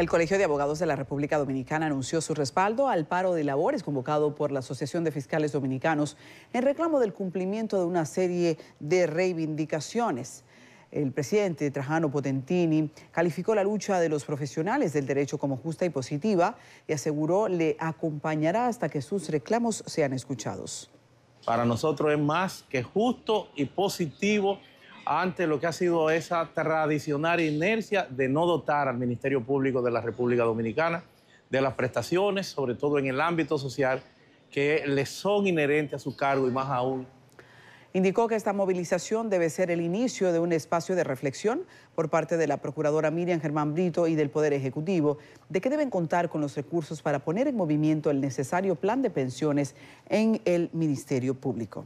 El Colegio de Abogados de la República Dominicana anunció su respaldo al paro de labores convocado por la Asociación de Fiscales Dominicanos en reclamo del cumplimiento de una serie de reivindicaciones. El presidente Trajano Potentini calificó la lucha de los profesionales del derecho como justa y positiva y aseguró le acompañará hasta que sus reclamos sean escuchados. Para nosotros es más que justo y positivo ante lo que ha sido esa tradicional inercia de no dotar al Ministerio Público de la República Dominicana de las prestaciones, sobre todo en el ámbito social, que le son inherentes a su cargo y más aún Indicó que esta movilización debe ser el inicio de un espacio de reflexión por parte de la Procuradora Miriam Germán Brito y del Poder Ejecutivo de que deben contar con los recursos para poner en movimiento el necesario plan de pensiones en el Ministerio Público.